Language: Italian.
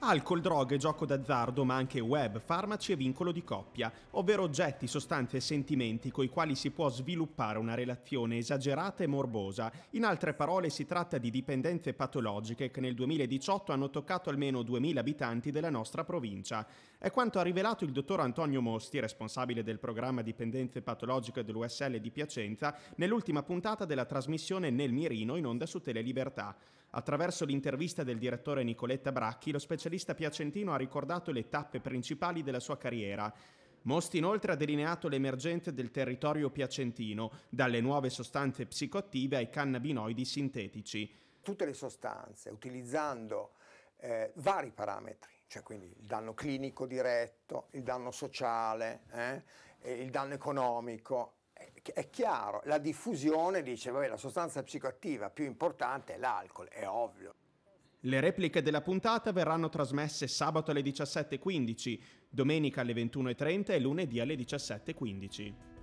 Alcol, droghe, gioco d'azzardo, ma anche web, farmaci e vincolo di coppia, ovvero oggetti, sostanze e sentimenti coi quali si può sviluppare una relazione esagerata e morbosa. In altre parole si tratta di dipendenze patologiche che nel 2018 hanno toccato almeno 2000 abitanti della nostra provincia. È quanto ha rivelato il dottor Antonio Mosti, responsabile del programma Dipendenze patologiche dell'USL di Piacenza, nell'ultima puntata della trasmissione Nel Mirino in onda su Telelibertà. Attraverso l'intervista del direttore Nicoletta Bracchi, lo specialista specialista piacentino ha ricordato le tappe principali della sua carriera. Mosti inoltre ha delineato l'emergente del territorio piacentino, dalle nuove sostanze psicoattive ai cannabinoidi sintetici. Tutte le sostanze, utilizzando eh, vari parametri, cioè quindi il danno clinico diretto, il danno sociale, eh, il danno economico, è chiaro, la diffusione dice, vabbè, la sostanza psicoattiva più importante è l'alcol, è ovvio. Le repliche della puntata verranno trasmesse sabato alle 17.15, domenica alle 21.30 e lunedì alle 17.15.